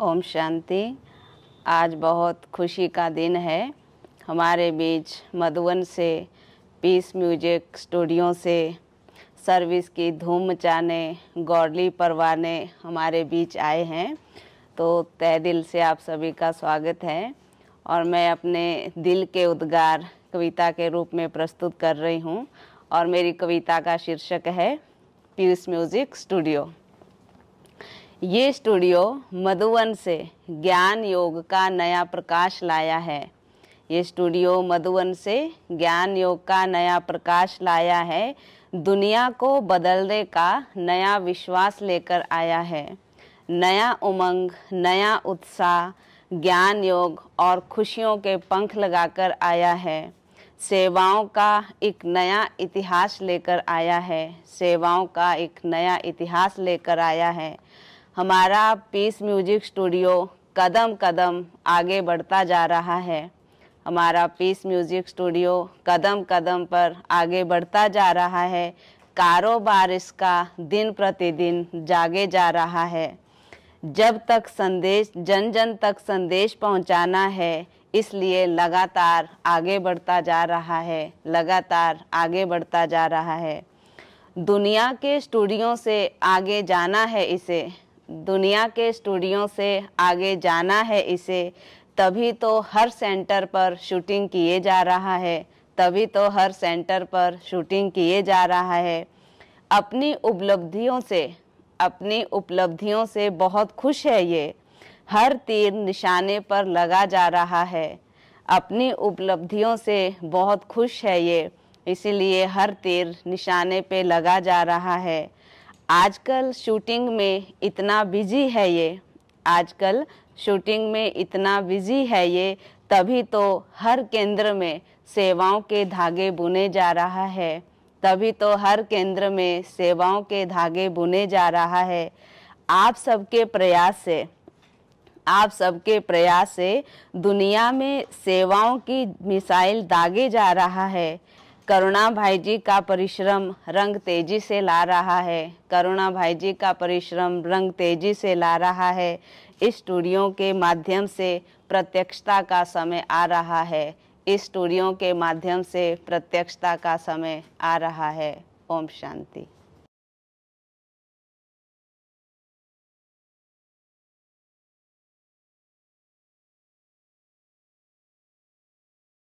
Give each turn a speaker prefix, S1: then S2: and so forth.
S1: ओम शांति आज बहुत खुशी का दिन है हमारे बीच मधुवन से पीस म्यूजिक स्टूडियो से सर्विस की धूम मचाने गौरली परवाने हमारे बीच आए हैं तो तय दिल से आप सभी का स्वागत है और मैं अपने दिल के उद्गार कविता के रूप में प्रस्तुत कर रही हूँ और मेरी कविता का शीर्षक है पीस म्यूजिक स्टूडियो ये स्टूडियो मधुवन से ज्ञान योग का नया प्रकाश लाया है ये स्टूडियो मधुवन से ज्ञान योग का नया प्रकाश लाया है दुनिया को बदलने का नया विश्वास लेकर आया है नया उमंग नया उत्साह ज्ञान योग और खुशियों के पंख लगाकर आया है सेवाओं का एक नया इतिहास लेकर आया है सेवाओं का एक नया इतिहास लेकर आया है हमारा पीस म्यूजिक स्टूडियो कदम कदम आगे बढ़ता जा रहा है हमारा पीस म्यूजिक स्टूडियो कदम कदम पर आगे बढ़ता जा रहा है कारोबार इसका दिन प्रतिदिन जागे जा रहा है जब तक संदेश जन जन तक संदेश पहुंचाना है इसलिए लगातार आगे बढ़ता जा रहा है लगातार आगे बढ़ता जा रहा है दुनिया के स्टूडियो से आगे जाना है इसे दुनिया के स्टूडियो से आगे जाना है इसे तभी तो हर सेंटर पर शूटिंग किए जा रहा है तभी तो हर सेंटर पर शूटिंग किए जा रहा है अपनी उपलब्धियों से अपनी उपलब्धियों से बहुत खुश है ये हर तीर निशाने पर लगा जा रहा है अपनी उपलब्धियों से बहुत खुश है ये इसीलिए हर तीर निशाने पे लगा जा रहा है आजकल शूटिंग में इतना बिजी है ये आजकल शूटिंग में इतना बिजी है ये तभी तो हर केंद्र में सेवाओं के धागे बुने जा रहा है तभी तो हर केंद्र में सेवाओं के धागे बुने जा रहा है आप सबके प्रयास से आप सबके प्रयास से दुनिया में सेवाओं की मिसाइल दागे जा रहा है करुणा भाई जी का परिश्रम रंग तेजी से ला रहा है करुणा भाई जी का परिश्रम रंग तेजी से ला रहा है इस स्टूडियो के माध्यम से प्रत्यक्षता का समय आ रहा है इस स्टूडियो के माध्यम से प्रत्यक्षता का समय आ रहा है ओम शांति